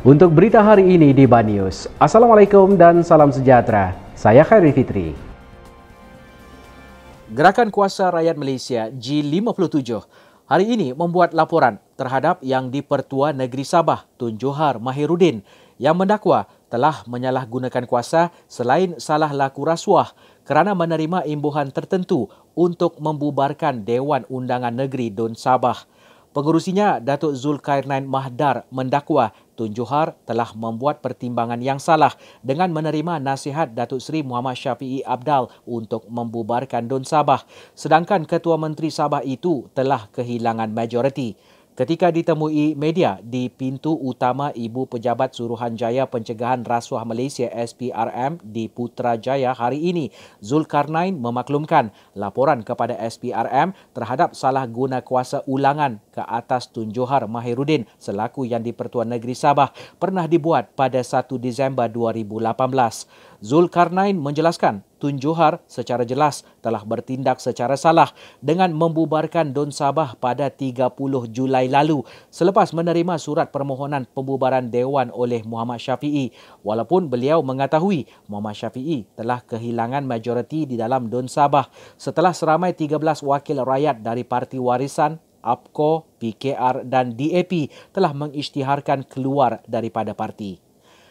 Untuk berita hari ini di Banyus, Assalamualaikum dan salam sejahtera. Saya Khairi Fitri. Gerakan Kuasa Rakyat Malaysia G57 hari ini membuat laporan terhadap yang di-Pertua Negeri Sabah Tun Johar Mahirudin yang mendakwa telah menyalahgunakan kuasa selain salah laku rasuah kerana menerima imbuhan tertentu untuk membubarkan Dewan Undangan Negeri Dun Sabah. Pengurusinya, Datuk Zulkarnain Mahdar mendakwa Tun Johar telah membuat pertimbangan yang salah dengan menerima nasihat Datuk Seri Muhammad Syafi'i Abdal untuk membubarkan Dun Sabah. Sedangkan Ketua Menteri Sabah itu telah kehilangan majoriti. Ketika ditemui media di pintu utama Ibu Pejabat Suruhanjaya Pencegahan Rasuah Malaysia SPRM di Putrajaya hari ini, Zulkarnain memaklumkan laporan kepada SPRM terhadap salah guna kuasa ulangan ke atas Tun Johar Mahirudin selaku Yang di-Pertuan Negeri Sabah pernah dibuat pada 1 Disember 2018. Zulkarnain menjelaskan Tun Johar secara jelas telah bertindak secara salah dengan membubarkan Don Sabah pada 30 Julai lalu selepas menerima surat permohonan pembubaran dewan oleh Muhammad Syafie walaupun beliau mengetahui Muhammad Syafie telah kehilangan majoriti di dalam Don Sabah setelah seramai 13 wakil rakyat dari parti warisan APCO, PKR dan DAP telah mengisytiharkan keluar daripada parti.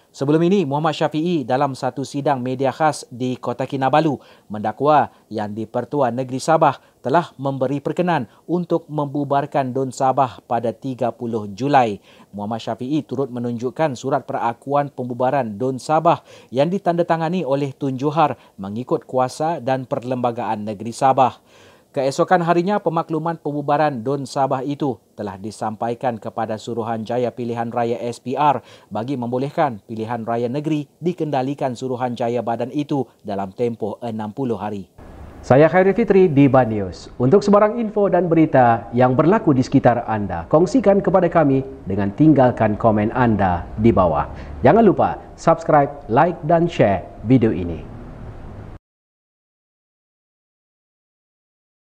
Sebelum ini, Muhammad Syafi'i dalam satu sidang media khas di Kota Kinabalu mendakwa yang di-Pertua Negeri Sabah telah memberi perkenan untuk membubarkan Don Sabah pada 30 Julai. Muhammad Syafi'i turut menunjukkan surat perakuan pembubaran Don Sabah yang ditandatangani oleh Tun Johar mengikut kuasa dan perlembagaan Negeri Sabah. Keesokan harinya pemakluman pembubaran Don Sabah itu telah disampaikan kepada Suruhanjaya Pilihan Raya SPR bagi membolehkan pilihan raya negeri dikendalikan Suruhanjaya badan itu dalam tempoh 60 hari. Saya Khairi Fitri di Banius. Untuk sebarang info dan berita yang berlaku di sekitar anda, kongsikan kepada kami dengan tinggalkan komen anda di bawah. Jangan lupa subscribe, like dan share video ini.